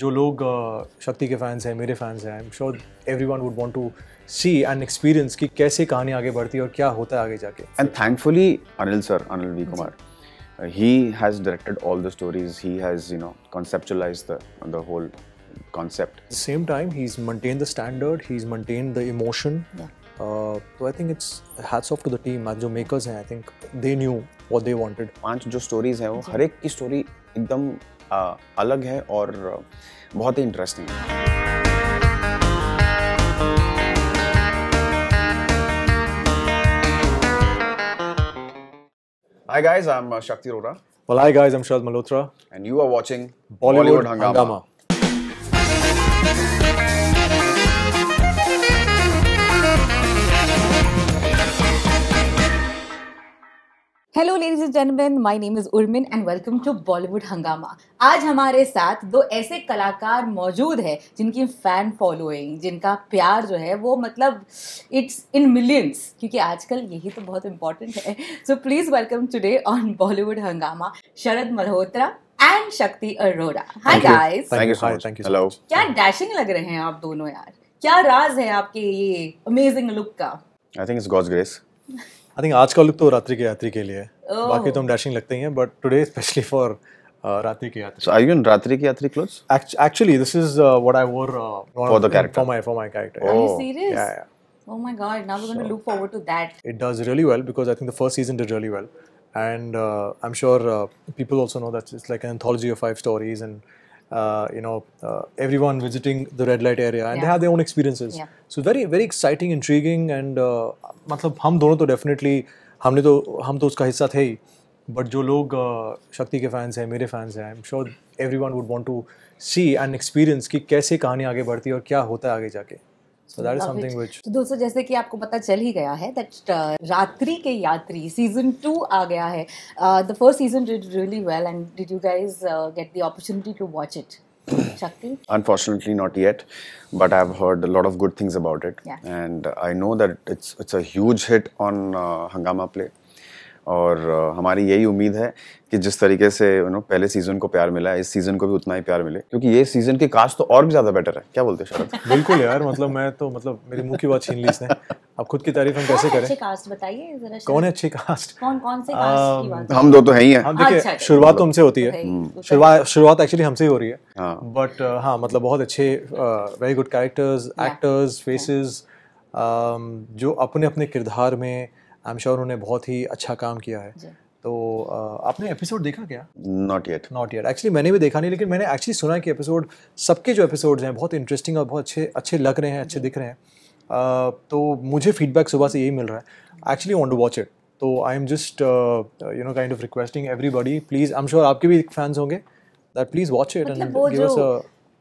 जो लोग शक्ति के फैंस हैं मेरे फैंस हैं I everyone would want to see and experience कि कैसे कहानी आगे बढ़ती है और क्या होता है आगे जाके and thankfully Anil sir Anil V Kumar he has directed all the stories he has you know conceptualize the whole concept same time he is maintain the standard he is maintain the emotion तो I think it's hats off to the team जो makers हैं I think they knew what they wanted पाँच जो stories हैं वो हर एक की story एकदम अलग है और बहुत ही इंटरेस्टिंग है Hi guys, I'm Shakti Rora. Well, hi guys, I'm Shad Malhotra. And you are watching Bollywood, Bollywood Hangama. Hangama. Hello ladies and gentleman my name is Urmin and welcome to Bollywood Hungama आज हमारे साथ दो ऐसे कलाकार मौजूद हैं जिनकी फ़ैन फॉलोइंग जिनका प्यार जो है वो मतलब इट्स इन मिलियंस क्योंकि आजकल यही तो बहुत इंपॉर्टेंट है so please welcome today on Bollywood Hungama Sharad Malhotra and Shakti Arora hi guys thank you so much thank you hello क्या डैशिंग लग रहे हैं आप दोनों यार क्या राज है आपके ये अमेजिंग लुक का I think it's God's grace I think आज का लुक तो रात्रि के यात्री के लिए oh. बाकी तो हम डैशिंग लगते ही हैं बट टुडे स्पेशली फॉर रात्रि की यात्री सो आर यू इन रात्रि की Yatri clothes actually this is what I wore for the character for my for my character are you serious yeah yeah Oh my god, now we're going so, to look forward to that. It does really well because I think the first season did really well. And uh, I'm sure uh, people also know that it's like an anthology of five stories and uh, you know, uh, everyone visiting the red light area and yeah. they have their own experiences. Yeah. So very very exciting, intriguing, and मतलब हम दोनों तो definitely हमने तो हम तो उसका हिस्सा थे ही but जो लोग शक्ति के fans हैं मेरे fans हैं I'm sure everyone would want to see and experience कि कैसे कहानी आगे बढ़ती है और क्या होता है आगे जाके So that is something it. which. तो दोस्तों जैसे कि आपको पता चल ही गया है दैट uh, रात्रि के यात्री सीजन टू आ गया है the first season did really well and did you guys get the opportunity to watch it Shakti? Unfortunately, not yet, but I've heard a lot of good things about it, yeah. and I know that it's it's a huge hit on uh, Hangama Play. और हमारी यही उम्मीद है कि जिस तरीके से you know पहले सीजन को प्यार मिला है इस सीजन को भी उतना ही प्यार मिले क्योंकि ये सीजन की कास्ट तो और भी ज्यादा बेटर है क्या बोलते शरद बिल्कुल यार मतलब मैं तो मतलब मेरी मुंह की बात छीन ली इसने अब खुद की तारीफ हम कैसे करें कास्ट बताइए कौन है अच्छी कास्ट कौन कौन से कास्ट की हम दो तो है ही है हम देखिए अच्छा, अच्छा। शुरुआत तो हमसे होती है तो तो शुरुआत शुरुआत एक्चुअली हमसे ही हो रही है बट हाँ।, हाँ मतलब बहुत अच्छे very good characters actors faces जो अपने अपने किरदार में आई एम श्योर उन्होंने बहुत ही अच्छा काम किया है तो आपने एपिसोड देखा क्या not yet not yet actually मैंने भी देखा नहीं लेकिन मैंने एक्चुअली सुना कि एपिसोड सबके जो एपिसोड्स हैं बहुत इंटरेस्टिंग और बहुत अच्छे अच्छे लग रहे हैं अच्छे दिख रहे हैं तो मुझे फीडबैक सुबह से यही मिल रहा है actually want to watch it तो I am just you know kind of requesting everybody please I am sure आपके भी फैंस होंगे that please watch it and give us a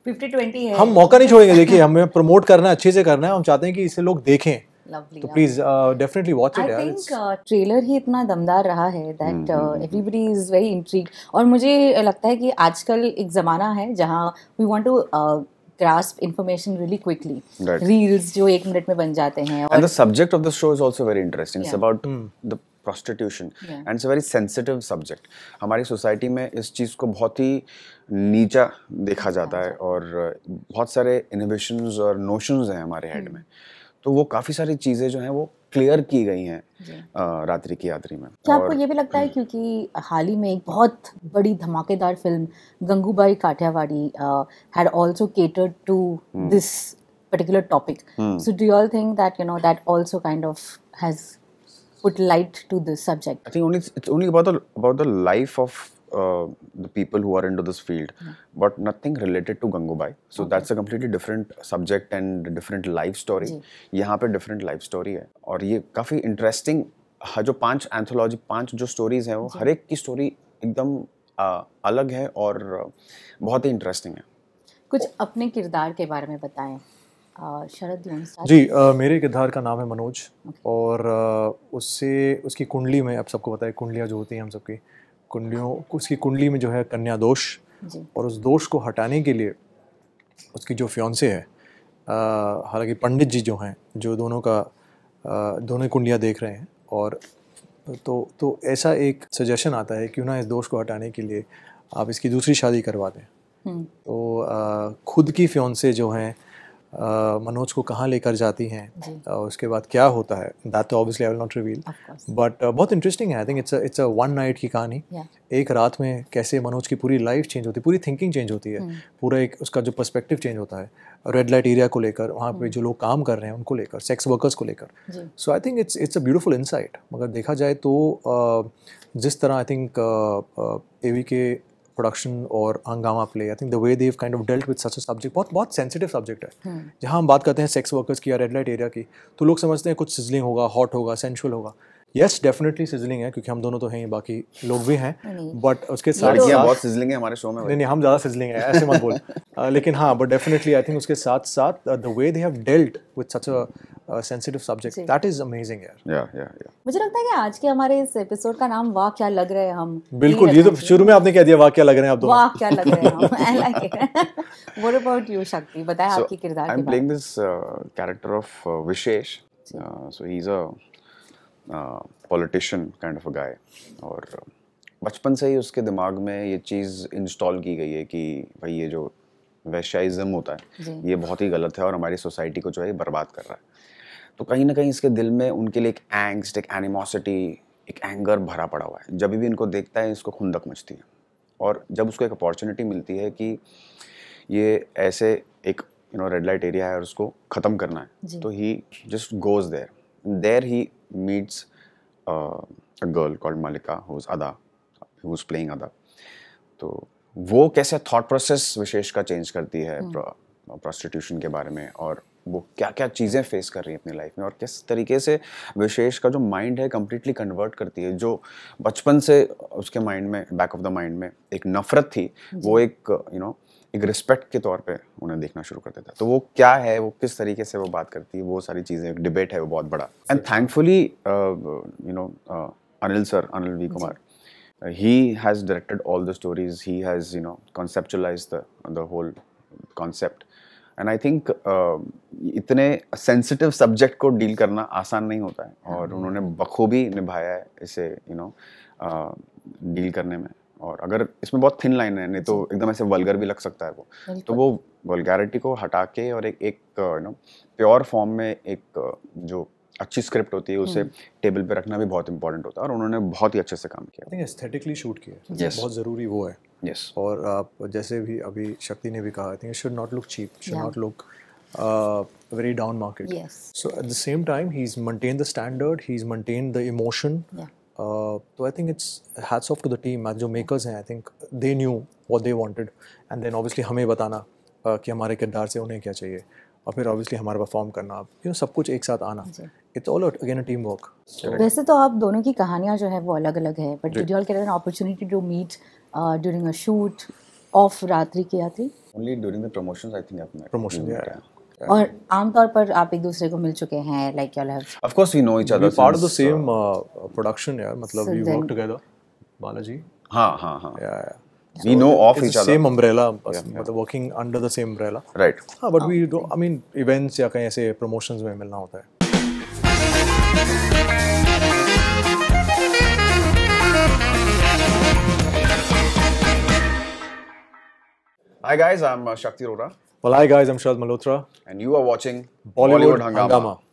50 20 है हम मौका नहीं छोड़ेंगे देखिए हमें प्रमोट करना है अच्छे से करना है हम चाहते हैं कि इसे लोग देखें Lovely. So please uh, definitely watch it. I think uh, trailer ही इतना दमदार रहा है that uh, everybody is very intrigued. और मुझे लगता है कि आजकल एक ज़माना है जहाँ we want to uh, grasp information really quickly. Right. Reels जो एक मिनट में बन जाते हैं. And the subject of the show is also very interesting. Yeah. It's about mm. the prostitution and it's a very sensitive subject. हमारी society में इस चीज़ को बहुत ही नीचा देखा जाता है और बहुत सारे इनोवेशंस और नोशंस हैं हमारे हेड में. Mm. तो वो काफी सारी चीजें जो हैं वो क्लियर की गई हैं रात्रि की यात्री में क्या आपको ये भी लगता है हम्म। क्योंकि हाल ही में एक बहुत बड़ी धमाकेदार film Gangubai Kathiawadi had also cater to this particular topic so do you all think that you know that also kind of has put light to this subject I think only it's only about the about the life of the people who are into this field, yeah. but nothing related to Gangubai. So okay. that's a completely different subject and different life story. यहाँ पे different life story है और ये काफ़ी interesting जो पांच anthology पांच जो स्टोरीज हैं वो हर एक की स्टोरी एकदम अलग है और बहुत ही interesting है कुछ अपने किरदार के बारे में बताएं शरद जी आ, मेरे किरदार का नाम है मनोज okay. और आ, उससे उसकी कुंडली में अब सबको पता है कुंडलियाँ जो होती हैं हम सबकी कुंडलियों उसकी कुंडली में जो है कन्या दोष और उस दोष को हटाने के लिए उसकी जो फ्योंसे है हालांकि पंडित जी जो हैं जो दोनों का आ, दोनों कुंडलियाँ देख रहे हैं और तो तो ऐसा एक सजेशन आता है क्यों ना इस दोष को हटाने के लिए आप इसकी दूसरी शादी करवा दें हम्म। तो आ, खुद की फ्योंसे जो हैं मनोज को कहाँ लेकर जाती हैं उसके बाद क्या होता है दैट तो obviously I will not reveal but बहुत इंटरेस्टिंग है I think it's it's a one night की कहानी एक रात में कैसे मनोज की पूरी लाइफ चेंज होती है पूरी थिंकिंग चेंज होती है hmm. पूरा एक उसका जो पर्सपेक्टिव चेंज होता है रेड लाइट एरिया को लेकर वहाँ पे hmm. जो लोग काम कर रहे हैं उनको लेकर सेक्स वर्कर्स को लेकर so I think it's it's a beautiful insight मगर देखा जाए तो जिस तरह I think A V K production और Hungama play I think the way they kind of dealt with such subject बहुत बहुत सेंसिटिव सब्जेक्ट है हम्म। जहाँ हम बात करते हैं सेक्स वर्कर्स की या रेड लाइट एरिया की तो लोग समझते हैं कुछ सिजलिंग होगा हॉट होगा सेंशुअल होगा यस डेफिनेटली सिजलिंग है क्योंकि हम दोनों तो हैं ही बाकी लोग भी हैं बट उसके साथ तो बहुत सिजलिंग है हमारे शो में नहीं नहीं हम ज़्यादा सिजलिंग है ऐसे मत बोल लेकिन हाँ बट डेफिनेटली आई थिंक उसके साथ साथ the way they have dealt with such a sensitive subject that is amazing यार या या या मुझे लगता है कि आज के हमारे इस एपिसोड का नाम वाह क्या लग रहे हैं हम बिल्कुल ये तो शुरू में आपने कह दिया वाह क्या लग रहे हैं आप दोनों वाह क्या लग रहे हैं हम I like it what about you Shakti बताएं आपकी किरदार I am playing this character of Vishesh so he is a politician kind of a guy और uh, बचपन से ही उसके दिमाग में ये चीज़ इंस्टॉल की गई है कि भाई ये जो वैश्याइज़म होता है ये बहुत ही गलत है और हमारी सोसाइटी को जो है बर्बाद कर रहा है तो कहीं ना कहीं इसके दिल में उनके लिए एक एंगस्ट एक एनिमोसिटी एक एंगर भरा पड़ा हुआ है जब भी इनको देखता है इसको खुंदक मचती है और जब उसको एक अपॉर्चुनिटी मिलती है कि ये ऐसे एक you know red light area है और उसको ख़त्म करना है तो he just goes there there he meets a girl called Malika who's Ada who's playing Ada तो वो कैसे थॉट प्रोसेस विशेष का चेंज करती है हम्म। प्रोस्टिट्यूशन के बारे में और वो क्या क्या चीज़ें फेस कर रही हैं अपनी लाइफ में और किस तरीके से विशेष का जो माइंड है कम्प्लीटली कन्वर्ट करती है जो बचपन से उसके माइंड में बैक ऑफ द माइंड में एक नफरत थी वो एक यू you नो know, एक रिस्पेक्ट के तौर पे उन्हें देखना शुरू कर देता तो वो क्या है वो किस तरीके से वो बात करती है वो सारी चीज़ें एक डिबेट है वो बहुत बड़ा and thankfully you know Anil sir Anil V Kumar he has directed all the stories he has you know conceptualize the whole concept and I think इतने सेंसिटिव सब्जेक्ट को डील करना आसान नहीं होता है और हाँ। उन्होंने बखूबी निभाया है इसे यू नो डील करने में और अगर इसमें बहुत थिन लाइन है नहीं तो एकदम ऐसे वल्गर भी लग सकता है वो तो वो वल्गैरिटी को हटा के और एक एक यू नो प्योर फॉर्म में एक uh, जो अच्छी स्क्रिप्ट होती है उसे हम्म। टेबल पे रखना भी बहुत इंपॉर्टेंट होता है और उन्होंने बहुत ही अच्छे से काम किया आई थिंक शूट किया yes. बहुत जरूरी वो है yes. और आप जैसे भी अभी शक्ति ने भी कहा I should not look cheap should not look very down market so at the same time he is maintain the standard he is maintain the emotion तो I think it's hats off to the team जो makers हैं I think they knew what they wanted and then obviously हमें बताना uh, कि हमारे किरदार से उन्हें क्या चाहिए और फिर ऑब्वियसली हमारा परफॉर्म करना यू नो सब कुछ एक साथ आना it's all again a teamwork. वैसे तो आप दोनों की कहानियां जो है वो अलग अलग है but did you all get an opportunity to meet during a shoot of Ratri की Yatri only during the promotions I think I met promotion या और आमतौर पर आप एक दूसरे को मिल चुके हैं like you have of course we know each other part of the same production यार मतलब वी वर्क टुगेदर बालाजी हां हां हां या या we know of uh, uh, each other same umbrella yeah, yeah. मतलब working under the same umbrella right हाँ but we do I mean events या कहीं ऐसे promotions में मिलना होता है Hi guys, I'm uh, Shakti Rora. Well, hi guys, I'm Shad Malhotra. And you are watching Bollywood, Bollywood Hangama. Hangama.